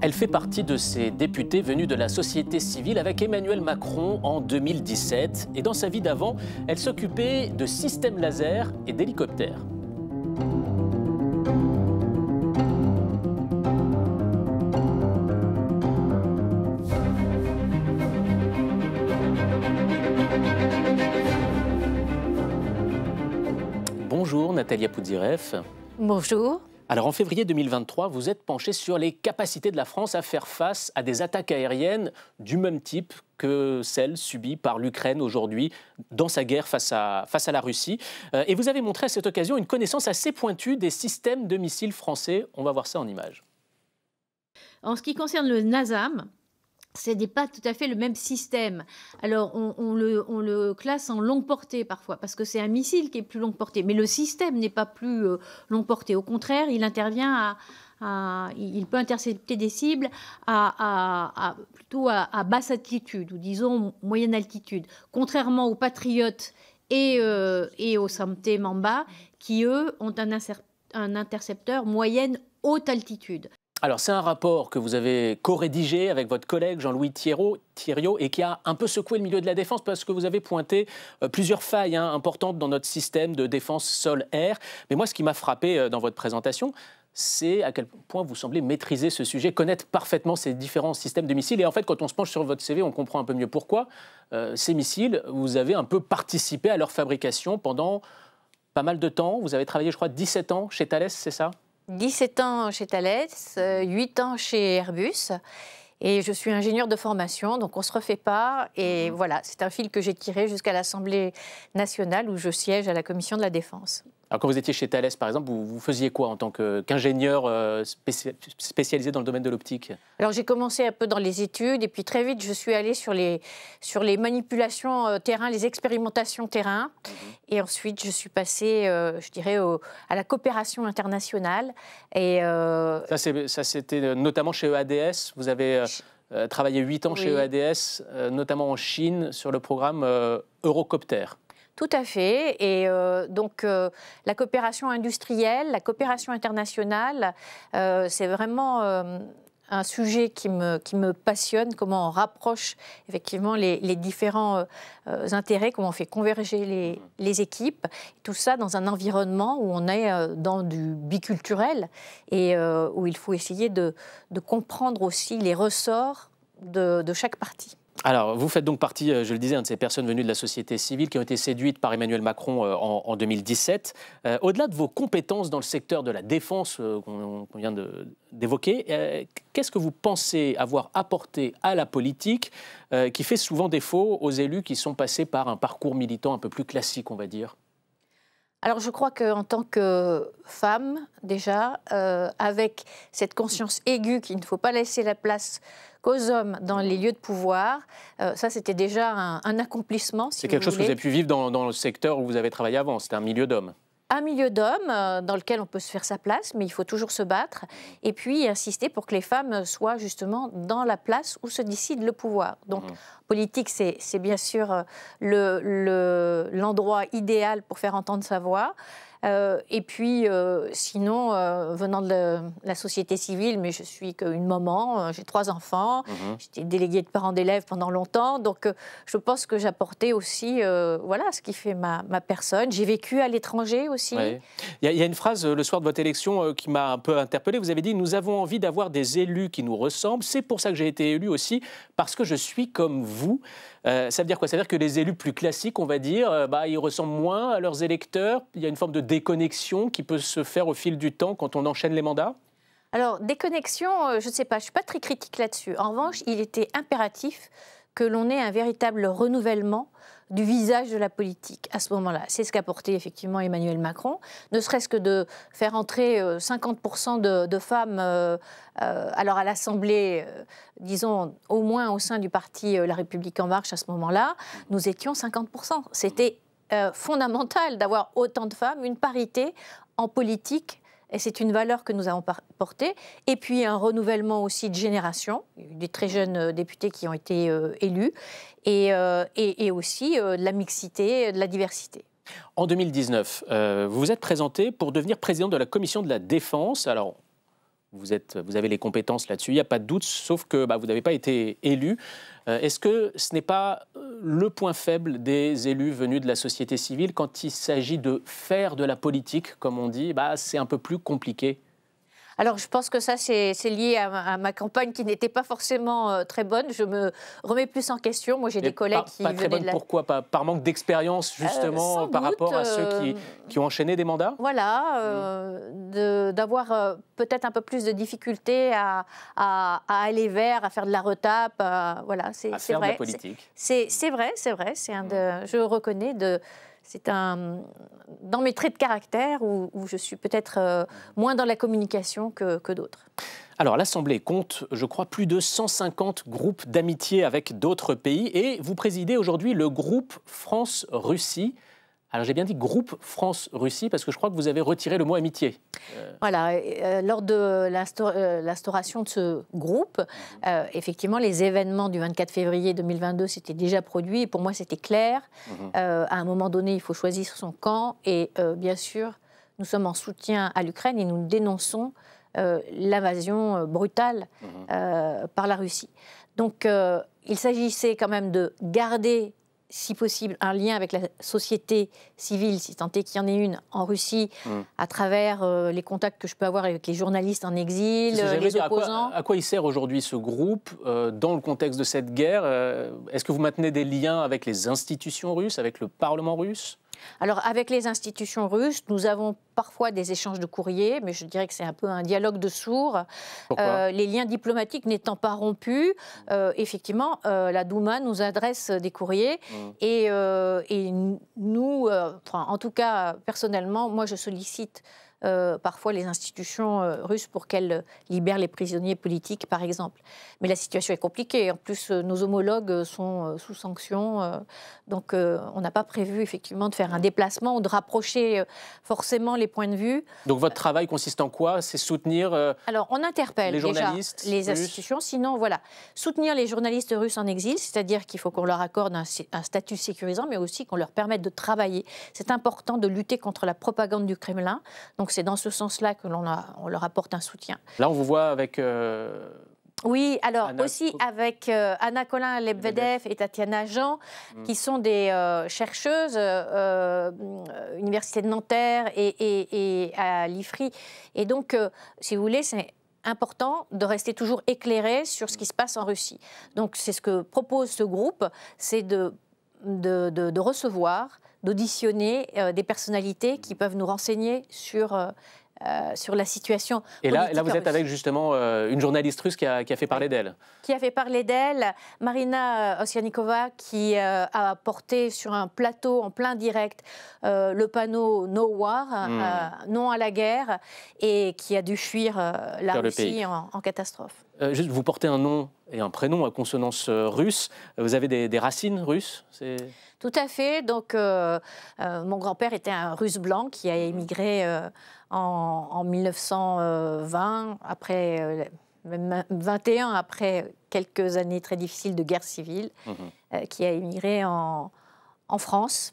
Elle fait partie de ces députés venus de la société civile avec Emmanuel Macron en 2017. Et dans sa vie d'avant, elle s'occupait de systèmes laser et d'hélicoptères. Bonjour Natalia Poudireff. Bonjour. Alors en février 2023, vous êtes penché sur les capacités de la France à faire face à des attaques aériennes du même type que celles subies par l'Ukraine aujourd'hui dans sa guerre face à, la Russie. Euh, et vous avez montré à cette occasion une connaissance assez pointue des systèmes de missiles français. On va voir ça en images. En ce qui concerne le NASAM, ce n'est pas tout à fait le même système. Alors, on, le, classe en longue portée parfois, parce que c'est un missile qui est plus longue portée. Mais le système n'est pas plus euh, longue portée. Au contraire, il intervient à, il peut intercepter des cibles plutôt à, basse altitude, ou disons moyenne altitude, contrairement aux patriotes et, euh, et aux Samte Mamba, qui eux ont un intercepteur moyenne haute altitude. Alors, c'est un rapport que vous avez co-rédigé avec votre collègue Jean-Louis thiriot et qui a un peu secoué le milieu de la défense parce que vous avez pointé euh, plusieurs failles hein, importantes dans notre système de défense sol-air. Mais moi, ce qui m'a frappé euh, dans votre présentation, c'est à quel point vous semblez maîtriser ce sujet, connaître parfaitement ces différents systèmes de missiles. Et en fait, quand on se penche sur votre CV, on comprend un peu mieux pourquoi. Euh, ces missiles, vous avez un peu participé à leur fabrication pendant pas mal de temps. Vous avez travaillé, je crois, 17 ans chez Thales, c'est ça 17 ans chez Thales, 8 euh, ans chez Airbus. Et je suis ingénieur de formation, donc on ne se refait pas. Et mhm. voilà, c'est un fil que j'ai tiré jusqu'à l'Assemblée nationale où je siège à la Commission de la Défense. Alors quand vous étiez chez Thales, par exemple, vous, vous faisiez quoi en tant qu'ingénieur euh, spécialisé dans le domaine de l'optique Alors j'ai commencé un peu dans les études et puis très vite je suis allée sur les, sur les manipulations euh, terrain, les expérimentations terrain. Mhm. Et ensuite je suis passée, euh, je dirais, à la coopération internationale. Et, Ça c'était notamment chez EADS, vous avez... travaillé 8 ans chez EADS, notamment en Chine, sur le programme Eurocopter. Tout à fait. Et euh, donc euh, la coopération industrielle, la coopération internationale, euh, c'est vraiment un sujet qui me, qui me passionne, comment on rapproche effectivement les, différents intérêts, comment on fait converger les, équipes, tout ça dans un environnement où on est dans du biculturel et où il faut essayer de, comprendre aussi les ressorts de chaque partie. Alors, vous faites donc partie, euh, je le disais, hein, de ces personnes venues de la société civile qui ont été séduites par Emmanuel Macron euh, en, 2017. Euh, au-delà de vos compétences dans le secteur de la défense qu'on vient d'évoquer, qu'est-ce que vous pensez avoir apporté à la politique qui fait souvent défaut aux élus qui sont passés par un parcours militant un peu plus classique, on va dire alors je crois qu'en tant que femme, déjà, euh, avec cette conscience aiguë qu'il ne faut pas laisser la place qu'aux hommes dans les lieux de pouvoir, euh, ça c'était déjà un, accomplissement. C'est quelque chose que vous avez pu vivre dans, dans le secteur où vous avez travaillé avant, c'était un milieu d'hommes un milieu d'hommes euh, dans lequel on peut se faire sa place, mais il faut toujours se battre et puis insister pour que les femmes soient justement dans la place où se décide le pouvoir. Donc, mmh. politique, c'est bien sûr euh, l'endroit idéal pour faire entendre sa voix. Euh, et puis, euh, sinon, euh, venant de la, société civile, mais je suis qu'une maman, j'ai trois enfants, mhm. j'étais déléguée de parents d'élèves pendant longtemps, donc je pense que j'apportais aussi, voilà, ce qui fait ma, personne. J'ai vécu à l'étranger aussi. Il y, a une phrase le soir de votre élection qui m'a un peu interpellée. Vous avez dit "Nous avons envie d'avoir des élus qui nous ressemblent. C'est pour ça que j'ai été élu aussi, parce que je suis comme vous." Euh, ça veut dire quoi Ça veut dire que les élus plus classiques, on va dire, euh, bah, ils ressemblent moins à leurs électeurs. Il y a une forme de déconnexion qui peut se faire au fil du temps quand on enchaîne les mandats Alors, déconnexion, euh, je ne sais pas, je ne suis pas très critique là-dessus. En revanche, il était impératif que l'on ait un véritable renouvellement du visage de la politique à ce moment-là. C'est ce qu'a porté effectivement Emmanuel Macron, ne serait-ce que de faire entrer 50% euh, de, femmes, euh, euh, alors à l'Assemblée, disons au moins au sein du parti La République en marche à ce moment-là, nous étions 50%. C'était fondamental d'avoir autant de femmes, une parité en politique et c'est une valeur que nous avons portée. Et puis un renouvellement aussi de génération, des très jeunes euh, députés qui ont été euh, élus, et, euh, aussi de la mixité, de la diversité. En 2019, vous vous êtes présenté pour devenir président de la commission de la défense. Alors, vous, êtes, vous avez les compétences là-dessus, il n'y a pas de doute, sauf que bah, vous n'avez pas été élu. Est-ce que ce n'est pas le point faible des élus venus de la société civile quand il s'agit de faire de la politique, comme on dit, bah, c'est un peu plus compliqué alors, je pense que ça, c'est lié à ma, campagne qui n'était pas forcément euh, très bonne. Je me remets plus en question. Moi, j'ai des collègues qui. Pas très bonne, de pourquoi pas, Par manque d'expérience, euh, justement, par rapport à ceux qui, euh, qui, ont enchaîné des mandats Voilà, mm. euh, d'avoir euh, peut-être un peu plus de difficultés à, aller vers, à faire de la retape, voilà, c'est vrai. C'est vrai, c'est vrai, un mm. de, je reconnais de c'est un dans mes traits de caractère où, je suis peut-être euh, moins dans la communication que, que d'autres. Alors l'Assemblée compte, je crois, plus de 150 groupes d'amitié avec d'autres pays et vous présidez aujourd'hui le groupe France-Russie. Alors j'ai bien dit groupe France-Russie parce que je crois que vous avez retiré le mot amitié. Euh, voilà, euh, lors de euh, l'instauration de ce groupe, mhm. effectivement, les événements du 24 février 2022 s'étaient déjà produits et pour moi c'était clair. Mhm. à un moment donné, il faut choisir son camp et bien sûr, nous sommes en soutien à l'Ukraine et nous dénonçons l'invasion brutale mhm. par la Russie. Donc il s'agissait quand même de garder si possible, un lien avec la société civile, si tant est qu'il y en ait une, en Russie, hmm. à travers euh, les contacts que je peux avoir avec les journalistes en exil, euh, les opposants. À quoi, il sert aujourd'hui ce groupe euh, dans le contexte de cette guerre Est-ce que vous maintenez des liens avec les institutions russes, avec le Parlement russe alors avec les institutions russes, nous avons parfois des échanges de courriers, mais je dirais que c'est un peu un dialogue de sourds. Euh, les liens diplomatiques n'étant pas rompus, euh, effectivement, euh, la Douma nous adresse des courriers mmh. et, et, nous, en tout cas personnellement, moi je sollicite euh, parfois les institutions euh, russes pour qu'elles euh, libèrent les prisonniers politiques, par exemple. Mais la situation est compliquée. En plus, nos homologues sont sous sanctions. donc, on n'a pas prévu, effectivement, de faire un déplacement ou de rapprocher forcément les points de vue. Donc, votre travail consiste en quoi C'est soutenir. Alors, on interpelle les journalistes les institutions. Sinon, voilà. Soutenir les journalistes russes en exil, c'est-à-dire qu'il faut qu'on leur accorde un, un statut sécurisant, mais aussi qu'on leur permette de travailler. C'est important de lutter contre la propagande du Kremlin. Donc, c'est dans ce sens-là que l'on leur apporte un soutien. Là, on vous voit avec. Euh, oui, alors aussi avec euh, Anna Colin Lebedev et Tatiana Jean, hmm. qui sont des euh, chercheuses université de Nanterre et, à l'IFRI. Et donc, si vous voulez, c'est important de rester toujours éclairé sur ce qui se passe en Russie. Donc, c'est ce que propose ce groupe, c'est de recevoir d'auditionner euh, des personnalités qui peuvent nous renseigner sur, euh, euh, sur la situation. Et là, là vous êtes avec justement une journaliste russe qui a, fait parler d'elle. Qui a fait parler d'elle, Marina Ossianikova, qui a porté sur un plateau en plein direct le panneau No War, hmm. non à la guerre, et qui a dû fuir la Russie en catastrophe. Euh, vous portez un nom et un prénom à consonance euh, russe. Vous avez des, racines russes Tout à fait. Donc, euh, mon grand-père était un russe blanc qui a émigré en, 1920, après, 21, après quelques années très difficiles de guerre civile, mmh qui a émigré en, France.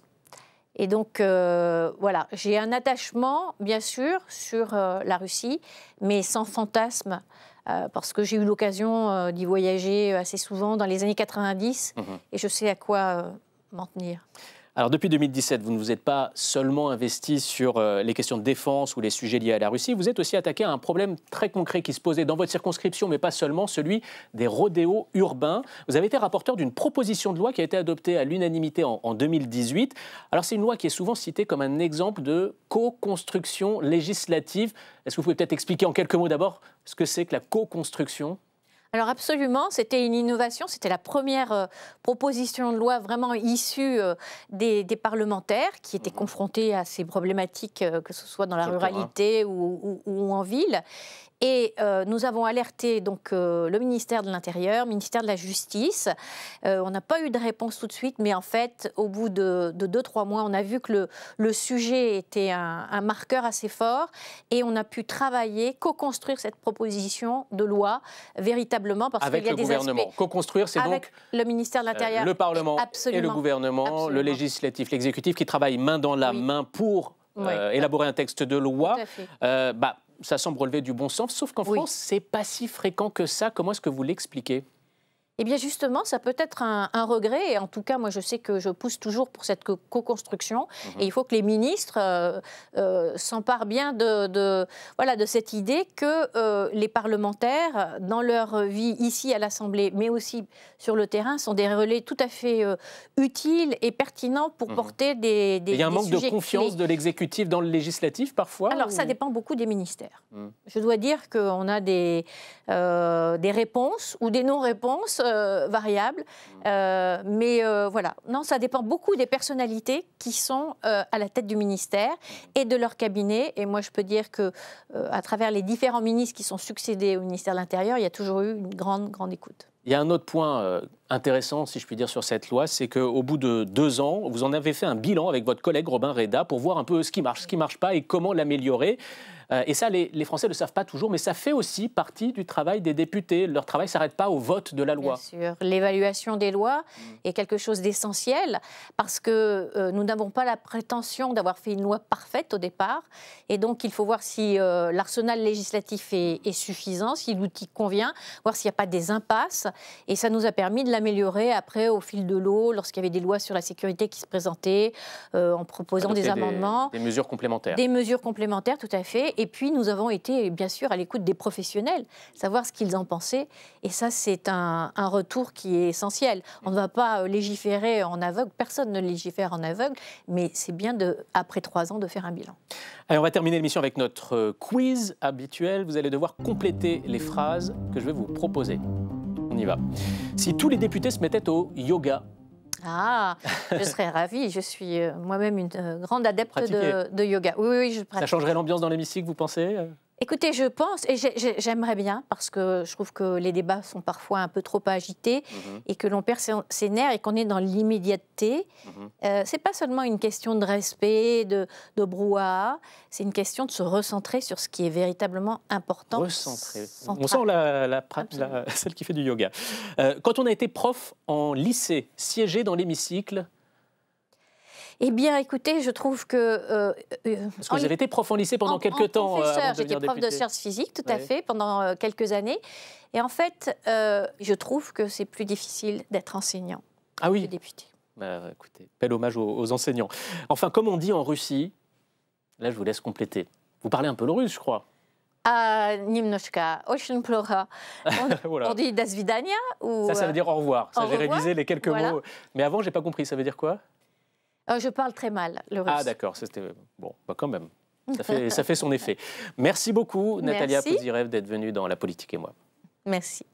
Et donc, voilà, j'ai un attachement, bien sûr, sur la Russie, mais sans fantasme euh, parce que j'ai eu l'occasion euh, d'y voyager euh, assez souvent dans les années 90 mhm. et je sais à quoi m'en tenir. Alors depuis 2017, vous ne vous êtes pas seulement investi sur euh, les questions de défense ou les sujets liés à la Russie, vous êtes aussi attaqué à un problème très concret qui se posait dans votre circonscription, mais pas seulement, celui des rodéos urbains. Vous avez été rapporteur d'une proposition de loi qui a été adoptée à l'unanimité en, 2018. Alors c'est une loi qui est souvent citée comme un exemple de co-construction législative. Est-ce que vous pouvez peut-être expliquer en quelques mots d'abord ce que c'est que la co-construction alors absolument, c'était une innovation, c'était la première euh, proposition de loi vraiment issue euh, des, parlementaires qui étaient mmh. confrontés à ces problématiques, euh, que ce soit dans la ruralité ou, en ville. Et euh, nous avons alerté donc euh, le ministère de l'Intérieur, ministère de la Justice. Euh, on n'a pas eu de réponse tout de suite, mais en fait, au bout de, deux trois mois, on a vu que le, le sujet était un, marqueur assez fort, et on a pu travailler, co-construire cette proposition de loi véritablement parce qu'il y a le gouvernement. Co-construire, c'est donc le ministère de l'Intérieur, le Parlement et, le gouvernement, le législatif, l'exécutif qui travaillent main dans la main pour élaborer un texte de loi. Tout bah, ça semble relever du bon sens, sauf qu'en France, c'est pas si fréquent que ça. Comment est-ce que vous l'expliquez eh bien justement, ça peut être un, regret. Et en tout cas, moi, je sais que je pousse toujours pour cette co-construction. Mhm. Et il faut que les ministres euh, euh, s'emparent bien de, voilà, de cette idée que euh, les parlementaires, dans leur vie ici à l'Assemblée, mais aussi sur le terrain, sont des relais tout à fait utiles et pertinents pour mhm. porter des, Il y a un manque de confiance de l'exécutif dans le législatif parfois Alors ça dépend beaucoup des ministères. Mhm. Je dois dire qu'on a des, des réponses ou des non-réponses euh, variable, mm. euh, mais euh, voilà, non, ça dépend beaucoup des personnalités qui sont à la tête du ministère et de leur cabinet. Et moi, je peux dire que à travers les différents ministres qui sont succédés au ministère de l'Intérieur, il y a toujours eu une grande, grande écoute. Il y a un autre point euh, intéressant, si je puis dire, sur cette loi, c'est qu'au bout de deux ans, vous en avez fait un bilan avec votre collègue Robin Reda pour voir un peu ce qui marche, ce qui ne marche pas et comment l'améliorer. Euh, et ça, les, Français ne le savent pas toujours, mais ça fait aussi partie du travail des députés. Leur travail ne s'arrête pas au vote de la loi. Bien sûr, l'évaluation des lois mm. est quelque chose d'essentiel parce que euh, nous n'avons pas la prétention d'avoir fait une loi parfaite au départ. Et donc, il faut voir si l'arsenal législatif est, est suffisant, si l'outil convient, voir s'il n'y a pas des impasses. Et ça nous a permis de l'améliorer après au fil de l'eau, lorsqu'il y avait des lois sur la sécurité qui se présentaient, euh, en proposant des, amendements. Des mesures complémentaires. Des mesures complémentaires, tout à fait. Et puis nous avons été, bien sûr, à l'écoute des professionnels, savoir ce qu'ils en pensaient. Et ça, c'est un, retour qui est essentiel. On ne va pas euh, légiférer en aveugle, personne ne légifère en aveugle, mais c'est bien, de, après trois ans, de faire un bilan. Allez, on va terminer l'émission avec notre euh, quiz habituel. Vous allez devoir compléter les phrases que je vais vous proposer. On y va. Si tous les députés se mettaient au yoga, ah, je serais ravie. Je suis euh, moi-même une euh, grande adepte de, yoga. Oui, oui, je pratique. Ça changerait l'ambiance dans l'hémicycle, vous pensez euh Écoutez, je pense, et j'aimerais bien, parce que je trouve que les débats sont parfois un peu trop agités mm-hmm. et que l'on perd ses nerfs et qu'on est dans l'immédiateté. Mm-hmm. Euh, c'est pas seulement une question de respect, de, de brouhaha, c'est une question de se recentrer sur ce qui est véritablement important. Recentrer. On sent la, la, celle qui fait du yoga. Euh, quand on a été prof en lycée, siégé dans l'hémicycle, eh bien, écoutez, je trouve que. Euh, euh, Parce que vous avez été prof en lycée pendant quelques en temps. Euh, professeur, j'étais prof de sciences physiques, tout à fait, pendant quelques années. Et en fait, je trouve que c'est plus difficile d'être enseignant ah oui. que député. Bah, écoutez, bel hommage aux, enseignants. Enfin, comme on dit en Russie, là, je vous laisse compléter. Vous parlez un peu le russe, je crois. Ah, Ocean Plora. On, dit d'asvidania Ça, ça veut dire au revoir. j'ai révisé les quelques mots. Mais avant, j'ai pas compris. Ça veut dire quoi Oh, je parle très mal le russe. Ah d'accord, c'était bon, bah, quand même. Ça fait, ça fait son effet. Merci beaucoup, Natalia rêves d'être venue dans La Politique et moi. Merci.